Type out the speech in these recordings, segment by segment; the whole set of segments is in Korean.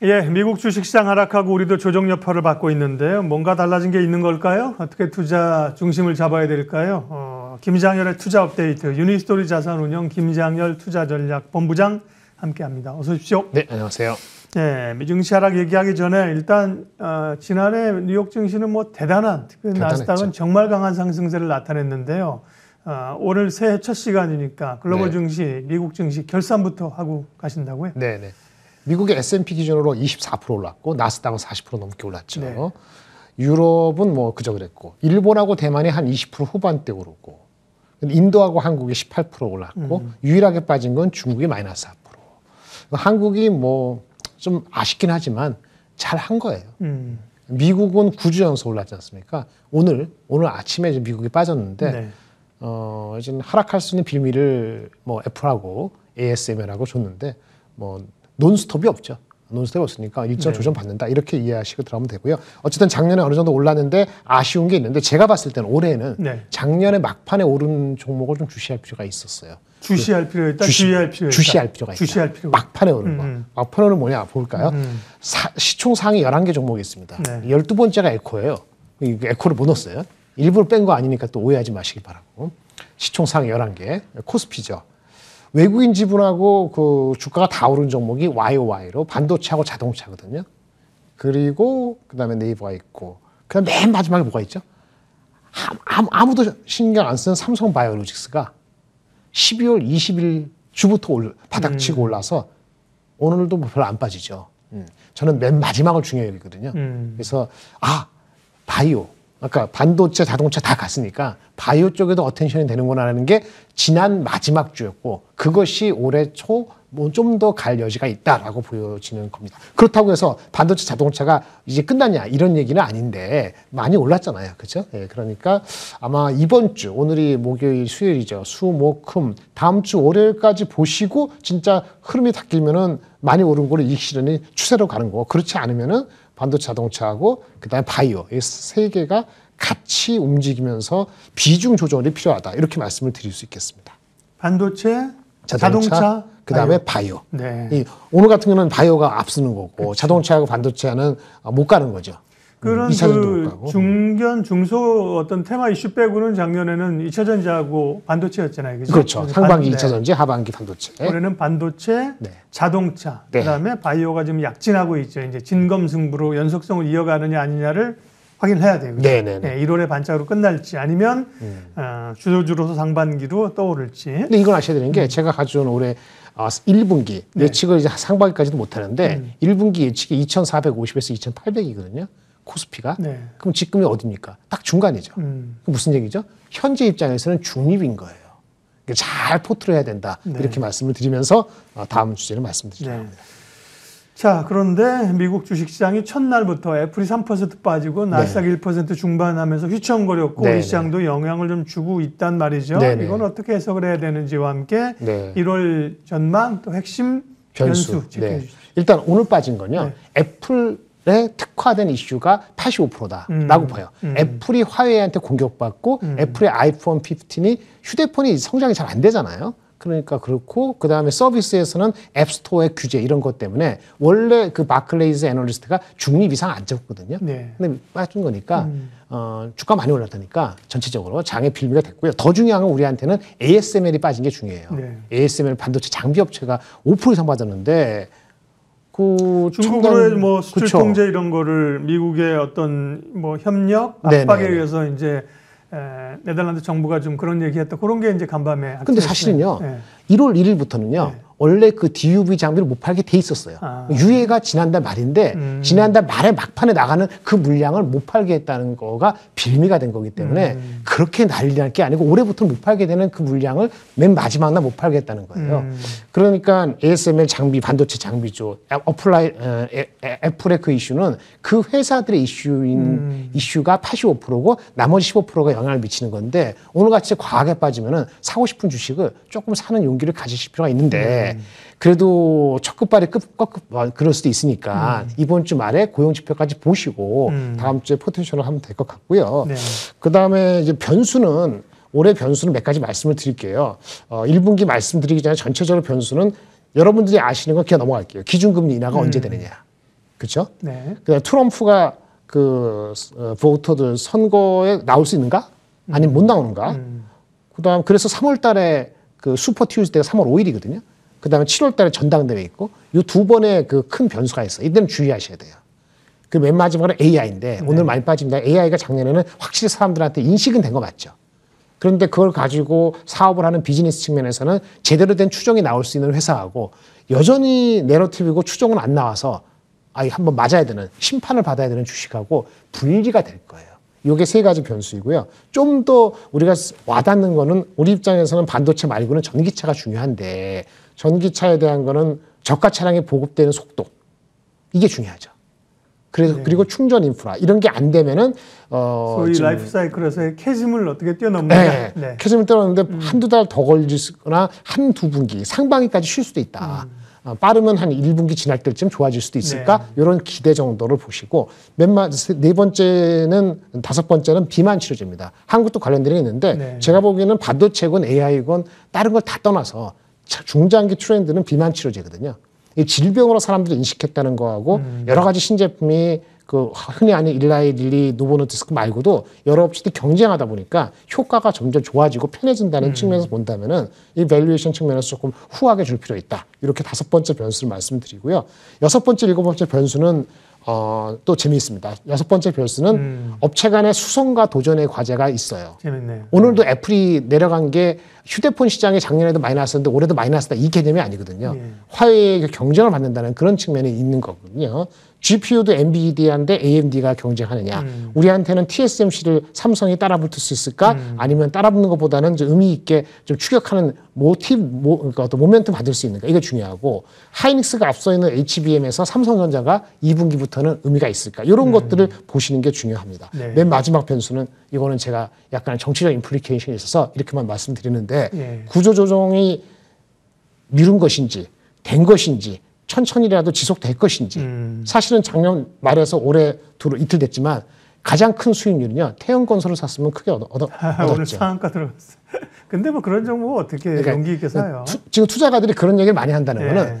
예, 미국 주식시장 하락하고 우리도 조정 여파를 받고 있는데요. 뭔가 달라진 게 있는 걸까요? 어떻게 투자 중심을 잡아야 될까요? 어, 김장열의 투자 업데이트 유니스토리 자산운용 김장열 투자전략 본부장 함께합니다. 어서 오십시오. 네, 안녕하세요. 예, 미증시 하락 얘기하기 전에 일단 어, 지난해 뉴욕 증시는 뭐 대단한 특별히 나스닥은 정말 강한 상승세를 나타냈는데요. 어, 오늘 새해 첫 시간이니까 글로벌 네. 증시, 미국 증시 결산부터 하고 가신다고요? 네, 네. 미국의 S&P 기준으로 24% 올랐고 나스닥은 40% 넘게 올랐죠. 네. 유럽은 뭐 그저 그랬고 일본하고 대만이 한 20% 후반대 오르고 인도하고 한국이 18% 올랐고 음. 유일하게 빠진 건 중국이 마이너스 4%. 한국이 뭐 좀 아쉽긴 하지만 잘 한 거예요. 음. 미국은 구주 연속 올랐지 않습니까? 오늘 오늘 아침에 이제 미국이 빠졌는데 네. 어, 지금 하락할 수 있는 빌미를 뭐 애플하고 ASML하고 줬는데 뭐 논스톱이 없죠. 논스톱이 없으니까 일정 네. 조정 받는다 이렇게 이해하시고 들어가면 되고요. 어쨌든 작년에 어느 정도 올랐는데 아쉬운 게 있는데 제가 봤을 때는 올해는 네. 작년에 막판에 오른 종목을 좀 주시할 필요가 있었어요. 주시할 그 필요가 있다. 주시, 할 필요가 있다. 주시할 필요가 있다. 주시할 필요 막판에 오른 거. 음. 막판에 오는 뭐냐 볼까요? 음. 사, 시총 상위 11개 종목이 있습니다. 네. 12번째가 에코예요. 에코를 못 넣었어요. 일부러 뺀 거 아니니까 또 오해하지 마시기 바라고. 시총 상위 11개. 코스피죠. 외국인 지분하고 그 주가가 다 오른 종목이 YOY로 반도체하고 자동차거든요. 그리고 그다음에 네이버가 있고 그다음 맨 마지막에 뭐가 있죠? 아무, 아, 아무도 신경 안 쓰는 삼성 바이오로직스가 12월 20일 주부터 올, 바닥치고 음. 올라서 오늘도 뭐 별로 안 빠지죠. 음. 저는 맨 마지막을 중요히 여기거든요. 음. 그래서 아 바이오 아까 그러니까 반도체, 자동차 다 갔으니까 바이오 쪽에도 어텐션이 되는구나라는 게 지난 마지막 주였고 그것이 올해 초 뭐 좀 더 갈 여지가 있다라고 보여지는 겁니다. 그렇다고 해서 반도체, 자동차가 이제 끝났냐 이런 얘기는 아닌데 많이 올랐잖아요, 그렇죠? 예, 그러니까 아마 이번 주 오늘이 목요일, 수요일이죠. 수목금 다음 주 월요일까지 보시고 진짜 흐름이 닦이면은 많이 오른 거를 익시려니 추세로 가는 거. 그렇지 않으면은 반도체 자동차하고 그다음에 바이오 이 세 개가 같이 움직이면서 비중 조절이 필요하다 이렇게 말씀을 드릴 수 있겠습니다. 반도체, 자동차, 자동차 그다음에 바이오. 바이오. 네. 이 오늘 같은 경우는 바이오가 앞서는 거고 그치. 자동차하고 반도체는 못 가는 거죠. 그런 그 중견 중소 어떤 테마 이슈 빼고는 작년에는 이차 전지하고 반도체였잖아요. 그죠? 그렇죠. 상반기 이차 전지, 하반기 반도체. 올해는 반도체, 네. 자동차, 네. 그다음에 바이오가 지금 약진하고 있죠. 이제 진검승부로 연속성을 이어가느냐 아니냐를 확인해야 돼요. 그 네네. 네, 1월에 반짝으로 끝날지 아니면 음. 어, 주도주로서 상반기로 떠오를지. 근데 이건 아셔야 되는 게 음. 제가 가져온 올해 어, 1분기 네. 예측을 이제 상반기까지도 못 하는데 음. 1분기 예측이 2,450에서 2,800이거든요. 코스피가 네. 그럼 지금이 어디입니까? 딱 중간이죠. 음. 무슨 얘기죠? 현재 입장에서는 중립인 거예요. 잘 포트를 해야 된다 네. 이렇게 말씀을 드리면서 어, 다음 주제를 말씀드리려고 니다 네. 자 그런데 미국 주식시장이 첫날부터 애플이 3% 빠지고 네. 나스닥 네. 1% 중반하면서 휘청거렸고 네. 우 시장도 영향을 좀 주고 있단 말이죠. 네, 네. 이건 어떻게 해석을 해야 되는지와 함께 네. 1월 전망 또 핵심 변수, 변수 네. 일단 오늘 빠진 거냐 네. 애플 에 특화된 이슈가 85%다라고 음. 봐요. 음. 애플이 화웨이한테 공격받고 음. 애플의 아이폰 15이 휴대폰이 성장이 잘 안 되잖아요. 그러니까 그렇고 그 다음에 서비스에서는 앱스토어의 규제 이런 것 때문에 원래 그마클레이즈 애널리스트가 중립 이상 안 잡거든요. 네. 근데 빠진 거니까 음. 어, 주가 많이 올랐다니까 전체적으로 장의 빌미가 됐고요. 더 중요한 건 우리한테는 ASML이 빠진 게 중요해요. 네. ASML 반도체 장비 업체가 5% 이상 빠졌는데 그 중국으로의 중간, 뭐 수출 그쵸. 통제 이런 거를 미국의 어떤 뭐 협력 네, 네, 압박에 네네 의해서 이제 에, 네덜란드 정부가 좀 그런 얘기했다 그런 게 이제 간밤에. 근데 사실은요. 네. 1월 1일부터는요. 네. 원래 그 DUV 장비를 못 팔게 돼 있었어요. 아. 유예가 지난달 말인데 음. 지난달 말에 막판에 나가는 그 물량을 못 팔게 했다는 거가 빌미가 된 거기 때문에 음. 그렇게 난리 날 게 아니고 올해부터는 못 팔게 되는 그 물량을 맨 마지막 날 못 팔겠다는 거예요. 음. 그러니까 ASML 장비, 반도체 장비죠. 아, 어플라이, 어, 에, 에, 애플의 그 이슈는 그 회사들의 이슈인 음. 이슈가 85%고 나머지 15%가 영향을 미치는 건데 오늘같이 과하게 빠지면은 사고 싶은 주식을 조금 사는 용기를 가지실 필요가 있는데 네. 그래도 첫 끝발이 끝, 끝, 끝 아, 그럴 수도 있으니까 음. 이번 주 말에 고용 지표까지 보시고 음. 다음 주에 포텐셜을 하면 될 것 같고요. 네. 그 다음에 이제 변수는 올해 변수는 몇 가지 말씀을 드릴게요. 어, 1분기 말씀드리기 전에 전체적으로 변수는 여러분들이 아시는 거 그냥 넘어갈게요. 기준금리 인하가 음. 언제 되느냐. 그쵸 네. 그다음 트럼프가 그 어, 보터들 선거에 나올 수 있는가? 아니면 못 음. 나오는가? 음. 그다음 그래서 3월 달에 그 슈퍼 튜즈데이가 3월 5일이거든요. 그다음에 7월 달에 전당대회 있고 이 두 번의 그 큰 변수가 있어. 이때는 주의하셔야 돼요. 그 맨 마지막으로 AI인데 네. 오늘 많이 빠집니다. AI가 작년에는 확실히 사람들한테 인식은 된 거 맞죠. 그런데 그걸 가지고 사업을 하는 비즈니스 측면에서는 제대로 된 추정이 나올 수 있는 회사하고 여전히 내러티브고 추정은 안 나와서 아, 이 한번 맞아야 되는 심판을 받아야 되는 주식하고 분리가 될 거예요. 요게 세 가지 변수이고요. 좀 더 우리가 와닿는 거는 우리 입장에서는 반도체 말고는 전기차가 중요한데 전기차에 대한 거는 저가 차량에 보급되는 속도 이게 중요하죠. 그래서 네. 그리고 충전 인프라 이런 게 안 되면은 어 소위 라이프 사이클에서 캐즘을 어떻게 뛰어넘는냐 네. 네. 캐즘을 뛰어넘는데 음. 한두 달 더 걸리거나 한두 분기 상반기까지 쉴 수도 있다. 음. 어, 빠르면 한 1분기 지날 때쯤 좋아질 수도 있을까? 네. 이런 기대 정도를 보시고 맨마 네 번째는 다섯 번째는 비만 치료제입니다. 한국도 관련되어 있는데 네. 제가 보기에는 반도체건 AI건 다른 걸 다 떠나서 중장기 트렌드는 비만 치료제거든요. 이 질병으로 사람들이 인식했다는 거하고 음. 여러 가지 신제품이 그 흔히 아는 일라이 릴리 노보노 디스크 말고도 여러 업체들이 경쟁하다 보니까 효과가 점점 좋아지고 편해진다는 음. 측면에서 본다면은 이 밸류에이션 측면에서 조금 후하게 줄 필요 있다. 이렇게 다섯 번째 변수를 말씀드리고요. 여섯 번째, 일곱 번째 변수는 어, 또 재미있습니다. 여섯 번째 별수는 음. 업체 간의 수송과 도전의 과제가 있어요. 재밌네요. 오늘도 네. 애플이 내려간 게 휴대폰 시장이 작년에도 마이너스였는데 올해도 마이너스다 이 개념이 아니거든요. 네. 예. 화웨이의 경쟁을 받는다는 그런 측면이 있는 거거든요. GPU도 엔비디아인데 AMD가 경쟁하느냐. 음. 우리한테는 TSMC를 삼성이 따라붙을 수 있을까? 음. 아니면 따라붙는 것보다는 좀 의미 있게 좀 추격하는 모티브, 모, 그러니까 어떤 모멘트 받을 수 있는가. 이게 중요하고 하이닉스가 앞서 있는 HBM에서 삼성전자가 2분기부터는 의미가 있을까. 이런 음. 것들을 보시는 게 중요합니다. 네. 맨 마지막 변수는 이거는 제가 약간 정치적 인플리케이션이 있어서 이렇게만 말씀드리는데 네. 구조조정이 미룬 것인지 된 것인지 천천히라도 지속될 것인지 음. 사실은 작년 말에서 올해 두로 이틀 됐지만 가장 큰 수익률은요 태형 건설을 샀으면 크게 얻어, 얻 얻었죠. 오늘 상한가 들어갔어. 근데 뭐 그런 정보 어떻게 그러니까, 용기 있게 그 사요? 투, 지금 투자가들이 그런 얘기를 많이 한다는 네. 거는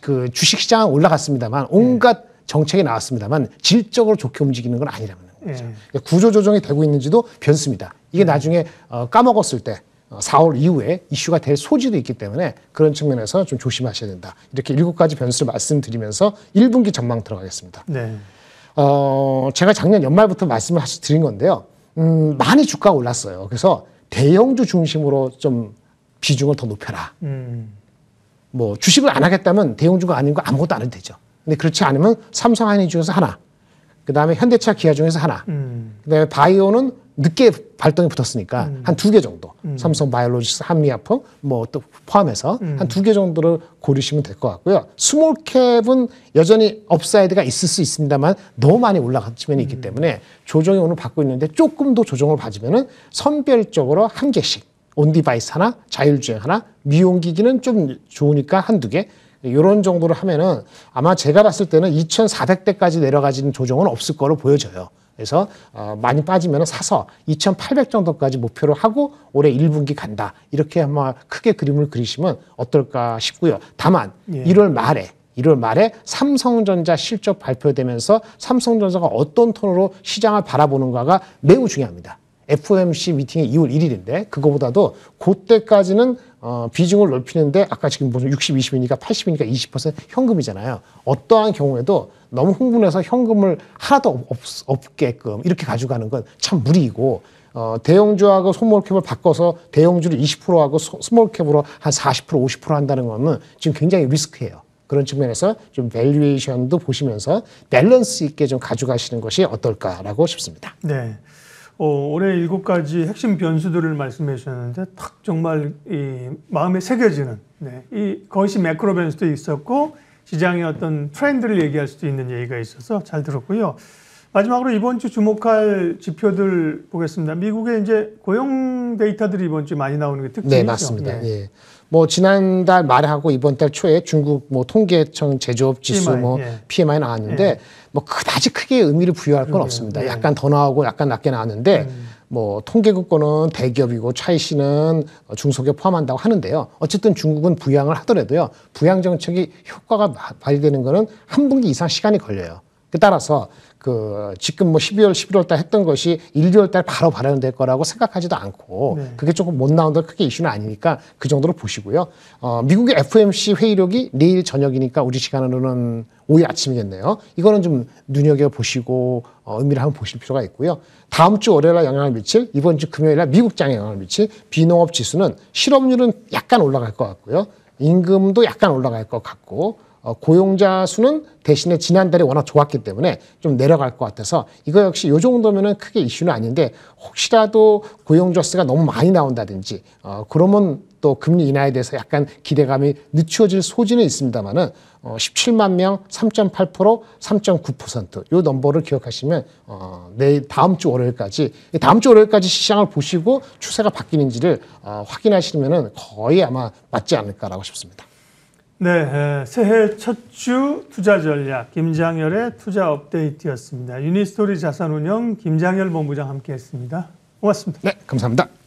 그 그주식시장 올라갔습니다만 온갖 네. 정책이 나왔습니다만 질적으로 좋게 움직이는 건 아니라는 거죠. 네. 예. 그러니까 구조 조정이 되고 있는지도 변수입니다. 이게 네. 나중에 어, 까먹었을 때 4월 어, 이후에 이슈가 될 소지도 있기 때문에 그런 측면에서 좀 조심하셔야 된다. 이렇게 일곱 가지 변수를 말씀드리면서 1분기 전망 들어가겠습니다. 네. 어, 제가 작년 연말부터 말씀을 드린 건데요. 음, 많이 주가가 올랐어요. 그래서 대형주 중심으로 좀 비중을 더 높여라. 음. 뭐 주식을 안 하겠다면 대형주가 아닌 거 아무것도 안 해도 되죠. 근데 그렇지 않으면 삼성 하이 중에서 하나, 그 다음에 현대차 기아 중에서 하나, 음. 그 다음에 바이오는 늦게 발등이 붙었으니까 음. 한두 개 정도 음. 삼성 바이올로지스한미아품뭐또 포함해서 음. 한두 개 정도를 고르시면 될 것 같고요. 스몰캡은 여전히 업사이드가 있을 수 있습니다만 너무 많이 올라간 측면이 있기 음. 때문에 조정이 오늘 받고 있는데 조금 더 조정을 받으면은 선별적으로 한 개씩 온디바이스 하나 자율주행 하나 미용기기는 좀 좋으니까 한 두 개 이런 정도로 하면은 아마 제가 봤을 때는 2,400대까지 내려가지는 조정은 없을 거로 보여져요. 그래서 어, 많이 빠지면 사서 2,800 정도까지 목표를 하고 올해 1분기 간다. 이렇게 아마 크게 그림을 그리시면 어떨까 싶고요. 다만 예. 1월 말에 1월 말에 삼성전자 실적 발표되면서 삼성전자가 어떤 톤으로 시장을 바라보는가가 매우 중요합니다. FOMC 미팅이 2월 1일인데 그거보다도 그때까지는 어, 비중을 넓히는데 아까 지금 무슨 60, 20이니까 80이니까 20% 현금이잖아요. 어떠한 경우에도 너무 흥분해서 현금을 하나도 없, 없게끔 이렇게 가져가는 건 참 무리이고 어, 대형주하고 스몰캡을 바꿔서 대형주를 20%하고 스몰캡으로 한40% 50% 한다는 거는 지금 굉장히 리스크해요 그런 측면에서 좀 밸류에이션도 보시면서 밸런스 있게 좀 가져가시는 것이 어떨까라고 싶습니다. 네. 어, 올해 일곱 가지 핵심 변수들을 말씀해 주셨는데 탁 정말 이 마음에 새겨지는 네, 이 거시 매크로 변수도 있었고 시장의 어떤 트렌드를 얘기할 수도 있는 얘기가 있어서 잘 들었고요. 마지막으로 이번 주 주목할 지표들 보겠습니다. 미국의 이제 고용 데이터들이 이번 주 많이 나오는 게 특징이죠. 네, 맞습니다. 네. 예. 뭐 지난달 말하고 에 이번 달 초에 중국 뭐 통계청 제조업 지수 PMI, 뭐 예. PMI 나왔는데 예. 뭐 그다지 크게 의미를 부여할 건 음, 없습니다. 예. 약간 더 나오고 약간 낮게 나왔는데 음. 뭐 통계국 권은 대기업이고 차이 씨는 어, 중소기업 포함한다고 하는데요. 어쨌든 중국은 부양을 하더라도요. 부양 정책이 효과가 발휘되는 거는 한 분기 이상 시간이 걸려요. 그 따라서 그 지금 뭐 12월, 11월 달 했던 것이 1, 2월 달 바로 발현될 거라고 생각하지도 않고 네. 그게 조금 못 나온다 크게 이슈는 아니니까 그 정도로 보시고요. 어, 미국의 FOMC 회의록이 내일 저녁이니까 우리 시간으로는 오일 아침이겠네요. 이거는 좀 눈여겨 보시고 어, 의미를 한번 보실 필요가 있고요. 다음 주 월요일 날 영향을 미칠 이번 주 금요일 날 미국 장에 영향을 미칠 비농업 지수는 실업률은 약간 올라갈 것 같고요. 임금도 약간 올라갈 것 같고 어, 고용자 수는 대신에 지난달에 워낙 좋았기 때문에 좀 내려갈 것 같아서 이거 역시 요 정도면은 크게 이슈는 아닌데 혹시라도 고용자 수가 너무 많이 나온다든지 어 그러면 또 금리 인하에 대해서 약간 기대감이 늦춰질 소지는 있습니다만은 어 17만 명 3.8% 3.9%요 넘버를 기억하시면 어 내일 다음 주 월요일까지 다음 주 월요일까지 시장을 보시고 추세가 바뀌는지를 어 확인하시면은 거의 아마 맞지 않을까라고 싶습니다. 네, 새해 첫 주 투자 전략 김장열의 투자 업데이트였습니다. 유니스토리 자산운용 김장열 본부장 함께했습니다. 고맙습니다. 네, 감사합니다.